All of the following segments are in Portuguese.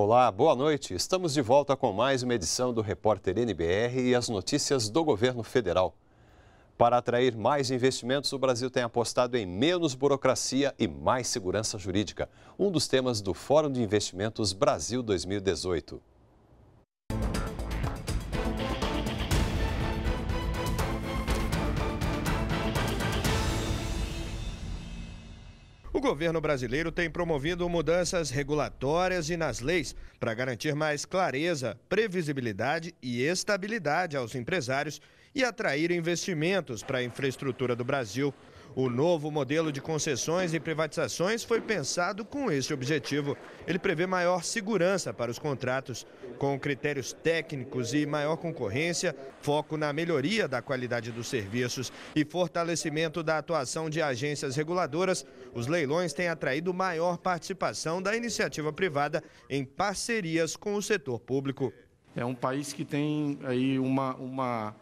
Olá, boa noite. Estamos de volta com mais uma edição do Repórter NBR e as notícias do governo federal. Para atrair mais investimentos, o Brasil tem apostado em menos burocracia e mais segurança jurídica, um dos temas do Fórum de Investimentos Brasil 2018. O governo brasileiro tem promovido mudanças regulatórias e nas leis para garantir mais clareza, previsibilidade e estabilidade aos empresários e atrair investimentos para a infraestrutura do Brasil. O novo modelo de concessões e privatizações foi pensado com esse objetivo. Ele prevê maior segurança para os contratos, com critérios técnicos e maior concorrência, foco na melhoria da qualidade dos serviços e fortalecimento da atuação de agências reguladoras. Os leilões têm atraído maior participação da iniciativa privada em parcerias com o setor público. É um país que tem aí uma, uma,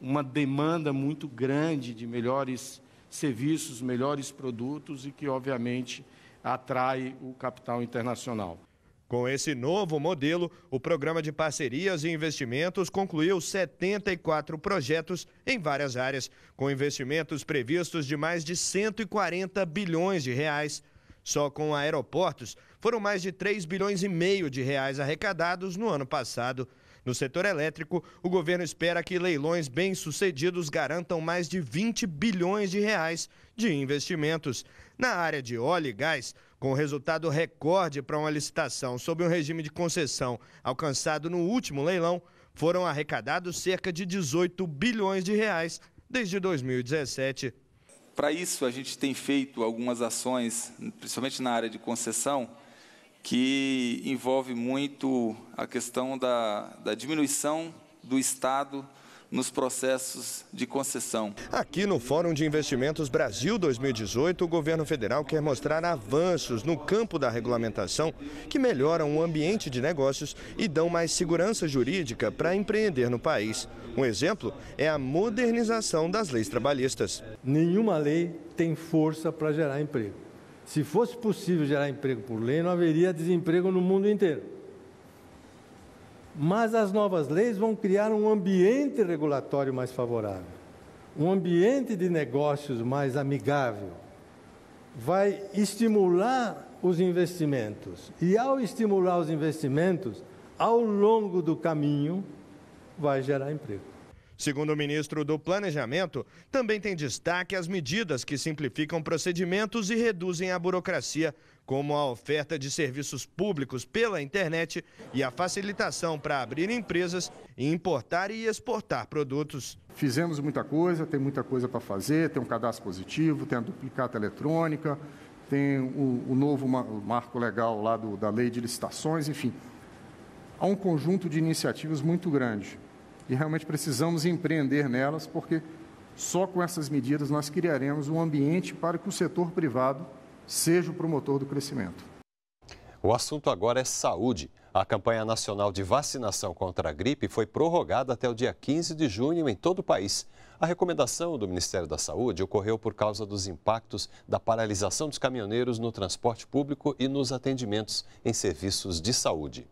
uma demanda muito grande de melhores serviços, melhores produtos e que, obviamente, atrai o capital internacional. Com esse novo modelo, o Programa de Parcerias e Investimentos concluiu 74 projetos em várias áreas, com investimentos previstos de mais de 140 bilhões de reais. Só com aeroportos, foram mais de 3 bilhões e meio de reais arrecadados no ano passado. No setor elétrico, o governo espera que leilões bem-sucedidos garantam mais de 20 bilhões de reais de investimentos. Na área de óleo e gás, com resultado recorde para uma licitação sob um regime de concessão alcançado no último leilão, foram arrecadados cerca de 18 bilhões de reais desde 2017. Para isso, a gente tem feito algumas ações, principalmente na área de concessão, que envolve muito a questão da, da diminuição do Estado nos processos de concessão. Aqui no Fórum de Investimentos Brasil 2018, o governo federal quer mostrar avanços no campo da regulamentação que melhoram o ambiente de negócios e dão mais segurança jurídica para empreender no país. Um exemplo é a modernização das leis trabalhistas. Nenhuma lei tem força para gerar emprego. Se fosse possível gerar emprego por lei, não haveria desemprego no mundo inteiro. Mas as novas leis vão criar um ambiente regulatório mais favorável, um ambiente de negócios mais amigável. Vai estimular os investimentos. E ao estimular os investimentos, ao longo do caminho, vai gerar emprego. Segundo o ministro do Planejamento, também tem destaque as medidas que simplificam procedimentos e reduzem a burocracia, como a oferta de serviços públicos pela internet e a facilitação para abrir empresas e importar e exportar produtos. Fizemos muita coisa, tem muita coisa para fazer, tem um cadastro positivo, tem a duplicata eletrônica, tem o, o novo marco legal lá do, da lei de licitações, enfim. Há um conjunto de iniciativas muito grande e realmente precisamos empreender nelas, porque só com essas medidas nós criaremos um ambiente para que o setor privado seja o promotor do crescimento. O assunto agora é saúde. A campanha nacional de vacinação contra a gripe foi prorrogada até o dia 15 de junho em todo o país. A recomendação do Ministério da Saúde ocorreu por causa dos impactos da paralisação dos caminhoneiros no transporte público e nos atendimentos em serviços de saúde.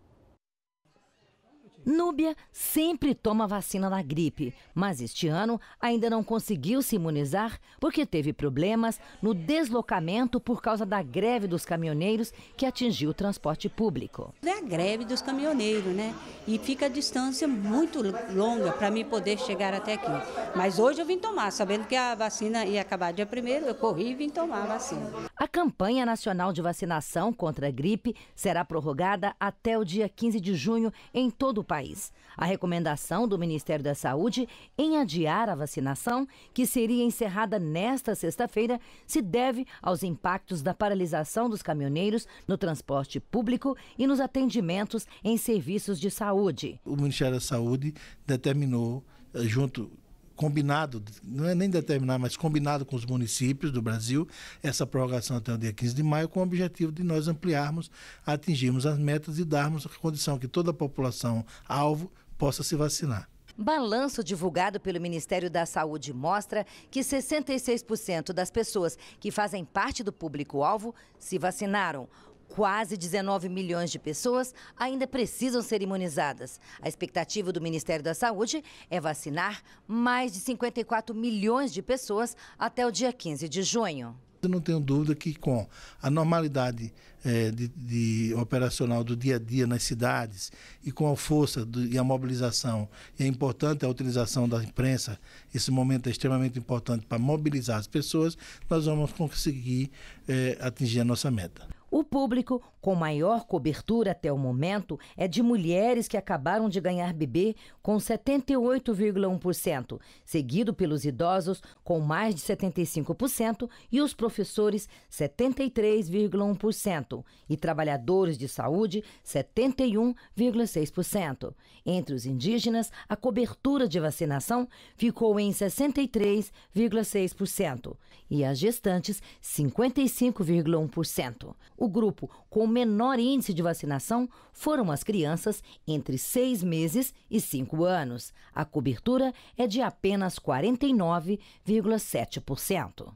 Núbia sempre toma vacina da gripe, mas este ano ainda não conseguiu se imunizar porque teve problemas no deslocamento por causa da greve dos caminhoneiros que atingiu o transporte público. É a greve dos caminhoneiros, né? E fica a distância muito longa para mim poder chegar até aqui. Mas hoje eu vim tomar, sabendo que a vacina ia acabar dia primeiro, eu corri e vim tomar a vacina. A campanha nacional de vacinação contra a gripe será prorrogada até o dia 15 de junho em todo o país. A recomendação do Ministério da Saúde em adiar a vacinação, que seria encerrada nesta sexta-feira, se deve aos impactos da paralisação dos caminhoneiros no transporte público e nos atendimentos em serviços de saúde. O Ministério da Saúde determinou, eh, junto combinado, não é nem determinar, mas combinado com os municípios do Brasil, essa prorrogação até o dia 15 de maio, com o objetivo de nós ampliarmos, atingirmos as metas e darmos a condição que toda a população alvo possa se vacinar. Balanço divulgado pelo Ministério da Saúde mostra que 66% das pessoas que fazem parte do público-alvo se vacinaram. Quase 19 milhões de pessoas ainda precisam ser imunizadas. A expectativa do Ministério da Saúde é vacinar mais de 54 milhões de pessoas até o dia 15 de junho. Eu não tenho dúvida que com a normalidade é, de, de, operacional do dia a dia nas cidades e com a força do, e a mobilização, e é importante a utilização da imprensa, esse momento é extremamente importante para mobilizar as pessoas, nós vamos conseguir é, atingir a nossa meta. O público com maior cobertura até o momento é de mulheres que acabaram de ganhar bebê, com 78,1%, seguido pelos idosos, com mais de 75%, e os professores, 73,1%, e trabalhadores de saúde, 71,6%. Entre os indígenas, a cobertura de vacinação ficou em 63,6% e as gestantes, 55,1%. O grupo com menor índice de vacinação foram as crianças entre seis meses e cinco anos. A cobertura é de apenas 49,7%.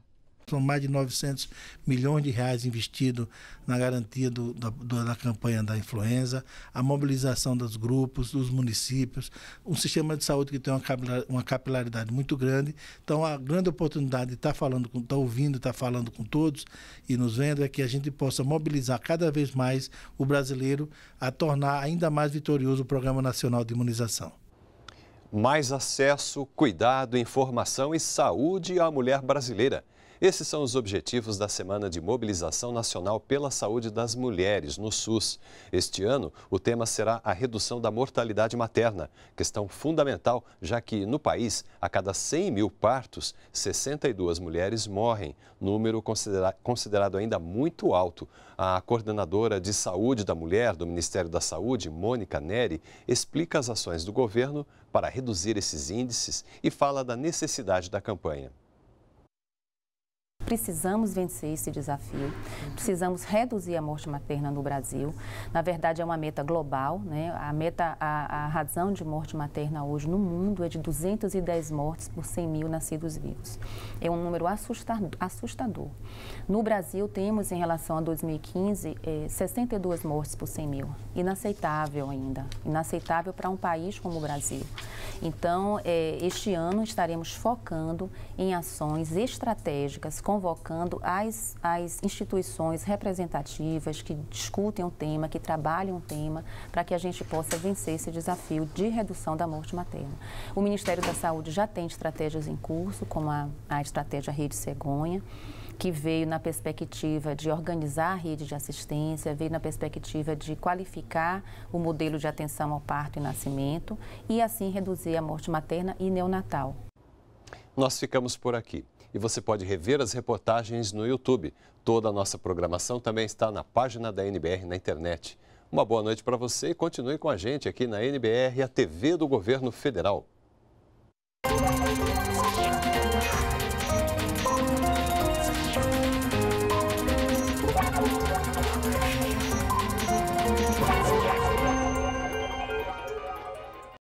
São mais de 900 milhões de reais investidos na garantia do, da, da campanha da influenza, a mobilização dos grupos, dos municípios, um sistema de saúde que tem uma capilaridade, uma capilaridade muito grande. Então, a grande oportunidade de estar falando, com, estar tá ouvindo, estar tá falando com todos e nos vendo é que a gente possa mobilizar cada vez mais o brasileiro a tornar ainda mais vitorioso o Programa Nacional de Imunização. Mais acesso, cuidado, informação e saúde à mulher brasileira. Esses são os objetivos da Semana de Mobilização Nacional pela Saúde das Mulheres, no SUS. Este ano, o tema será a redução da mortalidade materna, questão fundamental, já que no país, a cada 100 mil partos, 62 mulheres morrem, número considera considerado ainda muito alto. A coordenadora de saúde da mulher do Ministério da Saúde, Mônica Neri, explica as ações do governo para reduzir esses índices e fala da necessidade da campanha precisamos vencer esse desafio, precisamos reduzir a morte materna no Brasil. Na verdade, é uma meta global, né? A meta, a, a razão de morte materna hoje no mundo é de 210 mortes por 100 mil nascidos vivos. É um número assustador. No Brasil, temos, em relação a 2015, eh, 62 mortes por 100 mil. Inaceitável ainda. Inaceitável para um país como o Brasil. Então, eh, este ano estaremos focando em ações estratégicas com convocando as, as instituições representativas que discutem o tema, que trabalhem o tema, para que a gente possa vencer esse desafio de redução da morte materna. O Ministério da Saúde já tem estratégias em curso, como a, a estratégia Rede Cegonha, que veio na perspectiva de organizar a rede de assistência, veio na perspectiva de qualificar o modelo de atenção ao parto e nascimento e assim reduzir a morte materna e neonatal. Nós ficamos por aqui e você pode rever as reportagens no YouTube. Toda a nossa programação também está na página da NBR na internet. Uma boa noite para você e continue com a gente aqui na NBR, a TV do Governo Federal.